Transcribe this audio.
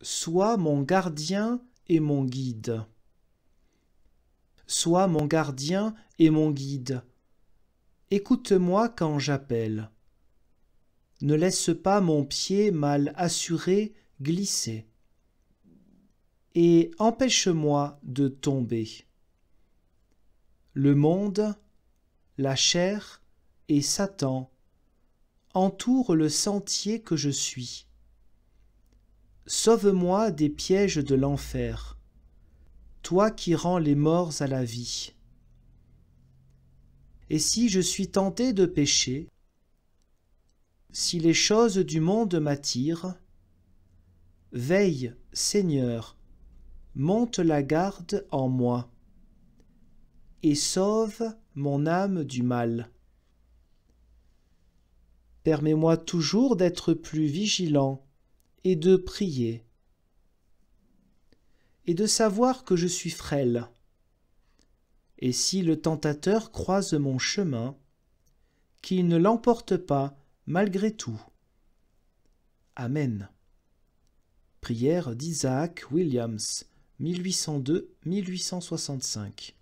Sois mon gardien et mon guide. Sois mon gardien et mon guide. Écoute-moi quand j'appelle. Ne laisse pas mon pied mal assuré glisser. Et empêche-moi de tomber. Le monde, la chair et Satan entourent le sentier que je suis Sauve-moi des pièges de l'enfer, toi qui rends les morts à la vie. Et si je suis tenté de pécher, si les choses du monde m'attirent, veille, Seigneur, monte la garde en moi, et sauve mon âme du mal. Permets-moi toujours d'être plus vigilant, et de prier, et de savoir que je suis frêle. Et si le tentateur croise mon chemin, qu'il ne l'emporte pas malgré tout. Amen. Prière d'Isaac Williams, 1802-1865.